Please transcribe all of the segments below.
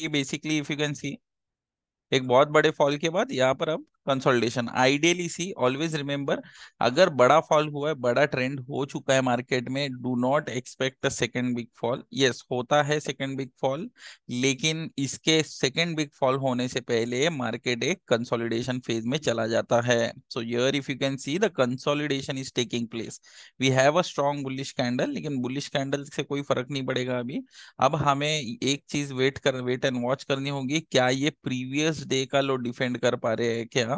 ये basically if you can see एक बहुत बड़े फॉल के बाद यहाँ पर अब consolidation ideally see always remember अगर बड़ा फॉल हुआ है बड़ा ट्रेंड हो चुका है मार्केट में do not expect a second big fall yes होता है सेकेंड बिग फॉल लेकिन इसके सेकेंड बिग फॉल होने से पहले मार्केट एक कंसोलिडेशन फेज में चला जाता है so yeah if you can see the consolidation is taking place we have a strong bullish candle लेकिन बुलिश कैंडल से कोई फर्क नहीं पड़ेगा अभी अब हमें एक चीज वेट कर वेट एंड वॉच करनी होगी क्या ये प्रीवियस डे का लो डिफेंड कर पा रहे हैं क्या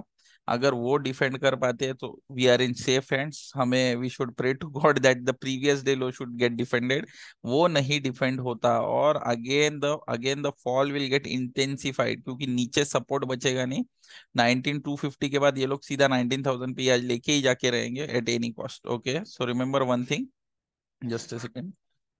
अगर वो डिफेंड कर पाते हैं तो we are in safe hands हमें we should pray to God that the previous day low should get defended वो नहीं डिफेंड होता और again the again the fall will get intensified क्योंकि नीचे सपोर्ट बचेगा नहीं 19250 के बाद ये लोग सीधा 19000 पे आज लेके ही जाके रहेंगे at any cost okay so remember one thing just a second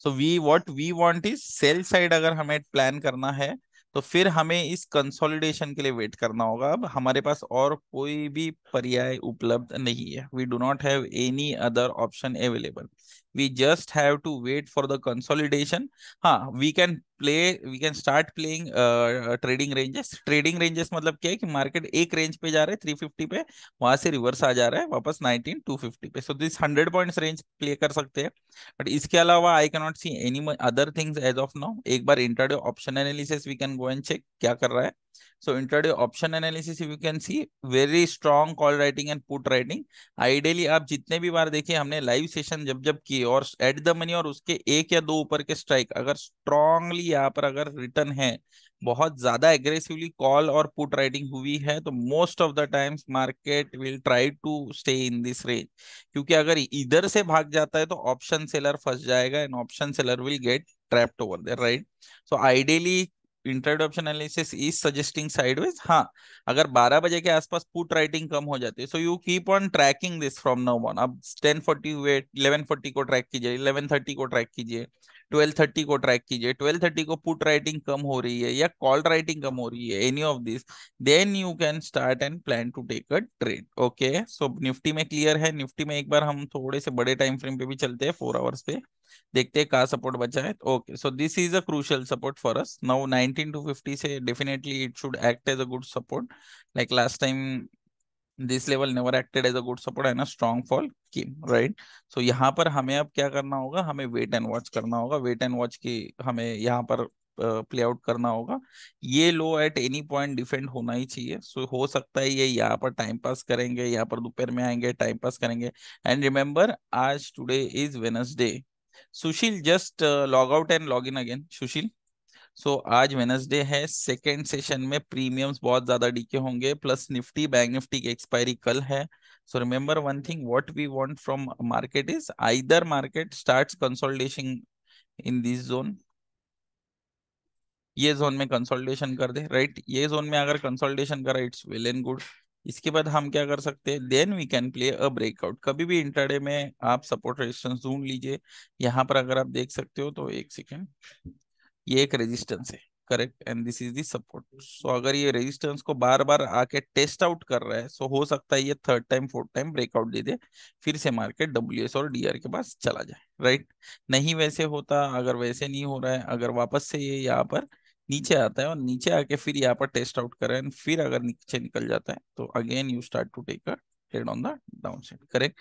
so we what we want is sell side अगर हमें प्लान करना है तो फिर हमें इस कंसोलिडेशन के लिए वेट करना होगा अब हमारे पास और कोई भी पर्याय उपलब्ध नहीं है we do not have any other option available we just have to wait for the consolidation ha huh, we can play we can start playing uh, trading ranges trading ranges matlab kya hai ki market ek range pe ja raha hai 350 pe wahan se reverse aa ja raha hai wapas 19 250 pe so this 100 points range play kar sakte hai but iske alawa I cannot see any other things as of now ek bar intraday option analysis we can go and check kya kar raha hai so intraday option analysis if you can see very strong call writing and put writing ideally aap jitne bhi bar dekhe humne live session jab jab ki चाहिए और at the money और उसके एक या दो ऊपर के strike अगर स्ट्रांगली यहाँ पर अगर रिटर्न है बहुत ज्यादा एग्रेसिवली कॉल और पुट राइटिंग हुई है तो most of the times market will try to stay in this range क्योंकि अगर इधर से भाग जाता है तो ऑप्शन सेलर फंस जाएगा and option seller will get trapped over there right so ideally intraday option analysis is suggesting sideways हाँ अगर 12 बजे के आसपास पुट राइटिंग कम हो जाती है so you keep on tracking this from now on अब 10:40 वेट इलेवन को ट्रैक कीजिए 11:30 को ट्रैक कीजिए ट्वेल्व थर्टी को ट्रैक कीजिए ट्वेल्व थर्टी को पुट राइटिंग कम हो रही है या कॉल राइटिंग कम हो रही है any of this then you can start and plan to take a trade okay so Nifty में क्लियर है निफ्टी में एक बार हम थोड़े से बड़े टाइम फ्रेम पे भी चलते हैं फोर आवर्स पे देखते हैं कहा सपोर्ट बचा है okay so this is a crucial support for us now 19 two 50 से definitely it should act as a good support like last time this level never acted as a good support and a strong fall came right so यहाँ पर हमें अब क्या करना होगा हमें wait and watch करना होगा वेट एंड वॉच की हमें यहाँ पर प्ले uh, आउट करना होगा ये low at any point defend होना ही चाहिए सो so, हो सकता है ये यहाँ पर टाइम पास करेंगे यहाँ पर दोपहर में आएंगे टाइम पास करेंगे एंड रिमेम्बर आज today is Wednesday Sushil just log out and log in again Sushil so so, आज वेनसडे है सेकेंड सेशन में प्रीमियम्स बहुत ज्यादा डीके होंगे प्लस निफ्टी बैंक निफ्टी की एक्सपायरी कल है so remember one thing what we want from market is either market start consolidation in this zone ये जोन में कंसोल्टेशन कर दे राइट right? ये जोन में अगर कंसोल्टेशन करा इट्स वेल एंड गुड इसके बाद हम क्या कर सकते हैं then we can play a breakout कभी भी इंटरडे में आप सपोर्ट रेजिस्टेंस ढूंढ लीजिए यहाँ पर अगर आप देख सकते हो तो एक सेकेंड ये एक रेजिस्टेंस है correct and this is support so अगर ये रेजिस्टेंस को बार बार आके टेस्ट आउट कर रहा है सो so हो सकता है ये third time fourth time breakout दे दे फिर से मार्केट डब्ल्यू एस और डी के पास चला जाए राइट right? नहीं वैसे होता अगर वैसे नहीं हो रहा है अगर वापस से ये यहाँ पर नीचे आता है और नीचे आके फिर यहाँ पर टेस्ट आउट कर रहा है फिर अगर नीचे निकल जाता है तो again you start to take a trade on the down side correct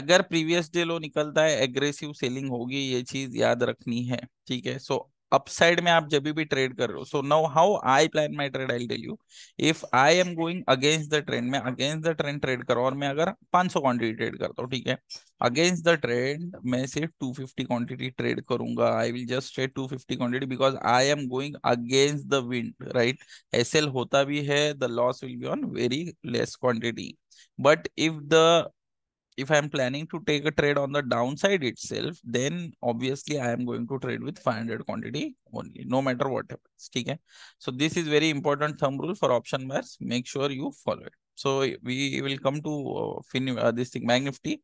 अगर प्रीवियस डे लो निकलता है एग्रेसिव सेलिंग होगी ये चीज याद रखनी है ठीक है सो so, अपसाइड में आप जब भी ट्रेड कर रहे हो so now how I plan my trade I tell you if I am going against the trend मैं अगेंस्ट द ट्रेंड ट्रेड करो और मैं अगर 500 सौ क्वांटिटी ट्रेड करता हूँ ठीक है अगेंस्ट द ट्रेंड मैं सिर्फ 250 क्वांटिटी ट्रेड करूंगा I will just trade 250 quantity because I am going against the wind right एस होता भी है the loss will be on very less quantity but if the if I'm planning to take a trade on the downside itself, then obviously I am going to trade with 500 quantity only, no matter what happens. Okay? So this is very important thumb rule for option buyers. Make sure you follow it. So we will come to uh, fin uh, this thing, Bank Nifty.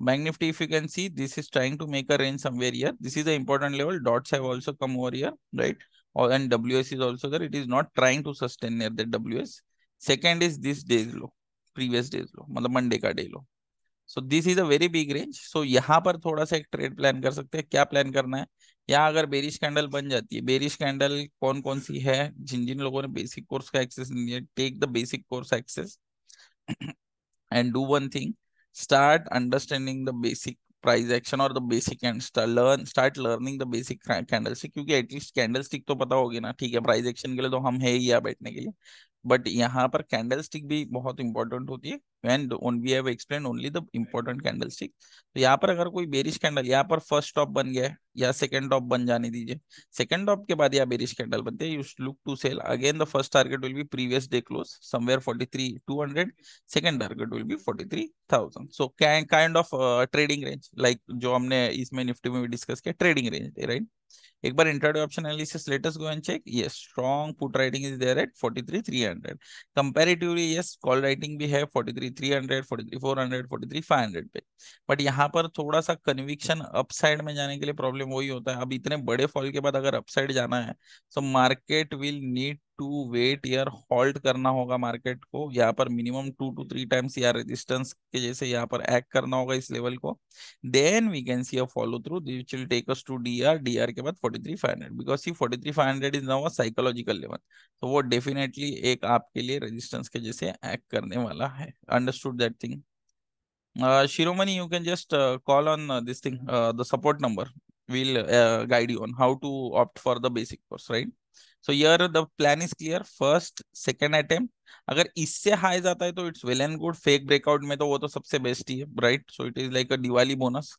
Bank Nifty, if you can see, this is trying to make a range somewhere here. This is the important level. Dots have also come over here, right? Or, and WS is also there. It is not trying to sustain near the WS. Second is this day's low, previous day's low, मतलब Monday day low. So this is a very big range so यहाँ पर थोड़ा सा एक trade plan कर सकते हैं क्या प्लान करना है यहाँ अगर बेरिश कैंडल बन जाती है बेरिश कैंडल कौन कौन सी है जिन जिन लोगों ने बेसिक कोर्स का एक्सेस नहीं लिया take the basic course access and do one thing start understanding the basic price action और the basic and learn start learning the basic candle candlestick क्योंकि एटलीस्ट कैंडल स्टिक तो पता होगी ना ठीक है price एक्शन के लिए तो हम है ही या बैठने के लिए बट यहाँ पर कैंडल स्टिक भी बहुत इंपॉर्टेंट होती है and on we have explain only the important candlestick तो यहाँ पर अगर कोई बेरिश कैंडल यहाँ पर फर्स्ट टॉप बन गया है या सेकेंड टॉप बन जाने दीजिए सेकेंड टॉप के बाद यहाँ बेरिश कैंडल बनते हैं you look to sell again the first target will be previous day close somewhere forty three two hundred second target will be forty three thousand so kind of trading range like जो हमने इसमें Nifty में भी discuss किया trading range right एक बार intraday option analysis latest go and check ये strong put writing is there at 43300 comparatively yes call writing भी है 43300 43400 43500 पे बट यहां पर थोड़ा सा कन्विक्शन अपसाइड में जाने के लिए प्रॉब्लम वही होता है अब इतने बड़े फॉल के बाद अगर अपसाइड जाना है तो market will need to wait या हॉल्ट करना होगा मार्केट को यहाँ पर minimum two to three times या रेजिस्टेंस के जैसे यहाँ पर एक्ट करना होगा इस लेवल को then we can see a follow through which will take us to D R D R के बाद forty three five hundred because see forty three five hundred is now a psychological level तो वो definitely एक आपके लिए resistance के जैसे act करने वाला है understood that thing Shiromani you can just call on this thing the support number will guide you on how to opt for the basic course right so yeah the plan is clear first second attempt अगर इससे high जाता है तो it's well and good fake breakout में तो वो तो सबसे बेस्ट ही है right so it is like a Diwali bonus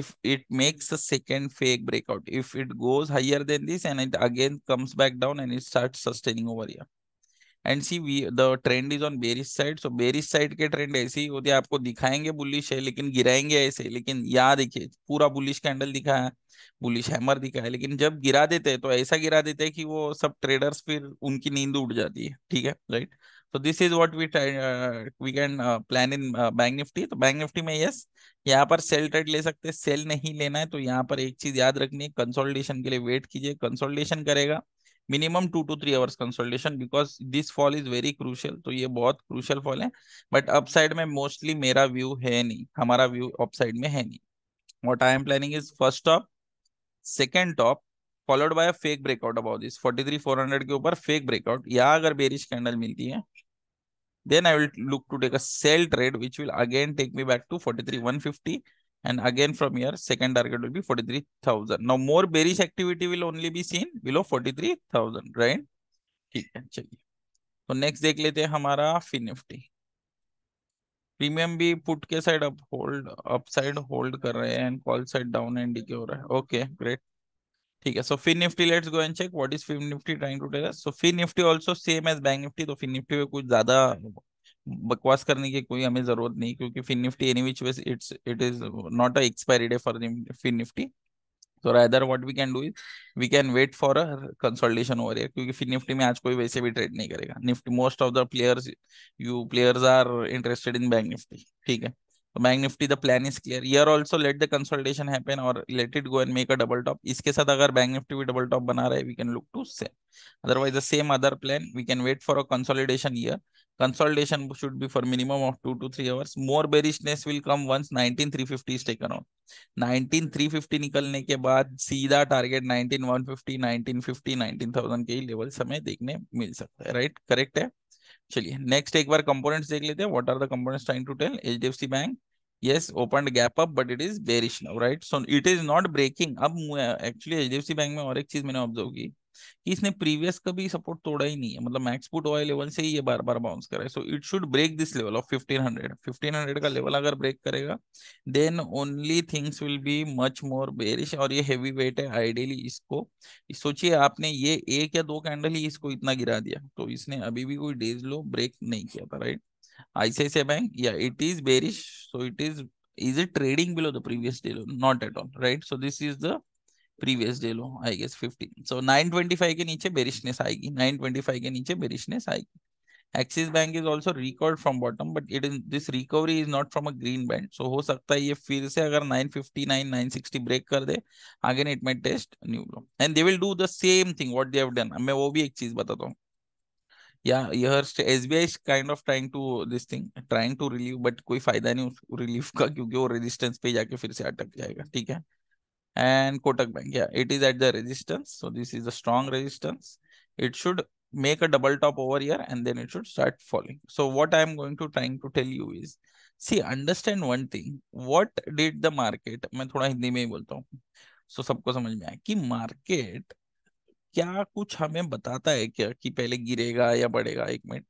if it makes a second fake breakout if it goes higher than this and it again comes back down and it starts sustaining over here and see we the trend is on bearish side so bearish side के trend ऐसे ही होते हैं आपको दिखाएंगे bullish है लेकिन गिराएंगे ऐसे लेकिन यहाँ देखिए पूरा बुलिश कैंडल है बुलिश हैमर है लेकिन जब गिरा देते हैं तो ऐसा गिरा देते हैं कि वो सब ट्रेडर्स फिर उनकी नींद उठ जाती है ठीक है राइट uh, uh, uh, तो this is what we we can plan in bank Nifty तो बैंक निफ्टी में यस यहाँ पर सेल ट्रेड ले सकते हैं सेल नहीं लेना है तो यहाँ पर एक चीज याद रखनी है कंसोल्टेशन के लिए वेट कीजिए कंसोल्टेशन करेगा minimum two to three hours consolidation because this fall is very crucial तो ये बहुत क्रूशियल फॉल है बट अपसाइड में मोस्टली मेरा व्यू है नहीं हमारा व्यू अपसाइड में है नहीं what I am planning is first top second top followed by fake breakout about this forty three four hundred के ऊपर फेक ब्रेकआउट या अगर बेरिश कैंडल मिलती है then I will look to take a sell trade which will again take me back to forty three one fifty And again from here, second target will be 43,000. Now more bearish activity will only be seen below 43,000, right? ठीक है चलिए तो next देख लेते हैं हमारा FinNifty premium भी put के side up hold upside hold कर रहे हैं and call side down and decay हो रहा है ओके ग्रेट ठीक है so FinNifty let's go and check what is FinNifty trying to tell us so FinNifty also same as bank Nifty तो FinNifty में कुछ ज्यादा बकवास करने की कोई हमें जरूरत नहीं क्योंकि FinNifty any which ways it's it is not a expiry day for FinNifty तो rather what we can do is we can wait for a consolidation over here क्योंकि फिन निफ्टी में आज कोई वैसे भी ट्रेड नहीं करेगा Nifty most of the players you players are interested in bank Nifty ठीक है तो bank Nifty the plan is clear here also let the consultation happen और let it go and make a double top इसके साथ अगर बैंक निफ्टी भी डबल टॉप बना रहे we can look to same otherwise the same other plan we can wait for a consolidation here should be for minimum of two to three hours more bearishness will come once nineteen three fifty is taken on nineteen three fifty निकलने के बाद सीधा target nineteen nineteen one fifty fifty nineteen thousand के ही level समय देखने मिल सकता है राइट right? करेक्ट है चलिए नेक्स्ट एक बार कंपोनेंट्स देख लेते हैं what are the components trying to tell HDFC bank yes opened gap up but it is bearish now right so it is not breaking अब actually HDFC बैंक में और एक चीज मैंने ऑब्जर्व की कि इसने प्रीवियस का भी सपोर्ट तोड़ा ही नहीं है मतलब मैक्स पुट ऑयल लेवल से ही ये बार बार बाउंस कर रहा है so it should break this level of 1500 1500 का लेवल अगर ब्रेक करेगा then only things will be much more bearish और ये हेवी वेट है आइडियली इसको सोचिए आपने ये एक या दो कैंडल ही इसको इतना गिरा दिया तो इसने अभी भी कोई डेज लो ब्रेक नहीं किया था right ICICI bank yeah it is bearish So it is, is it trading below the previous day low? Not at all, right? So this is the previous day low, I guess 15. So 925 के नीचे bearishness आएगी, 925 के नीचे bearishness आएगी. Axis bank is also recovered from bottom but it is this recovery is not from a green band सो हो सकता है ये फिर से अगर 959 960 ब्रेक कर दे again it might test new low and they will do the same thing what they have done मैं वो भी एक चीज बताता हूँ या यह S B I kind of trying to this thing trying to relieve but कोई फायदा नहीं उस रिलीफ का क्योंकि वो रेजिस्टेंस पे जाके फिर से अटक जाएगा ठीक है and Kotak bank yeah it is at the resistance so this is a strong resistance it should make a double top over here and then it should start falling so what i am going to trying to tell you is see understand one thing what did the market मैं थोड़ा हिंदी में ही बोलता हूँ सो so, सबको समझ में आया कि मार्केट क्या कुछ हमें बताता है क्या कि पहले गिरेगा या बढ़ेगा एक मिनट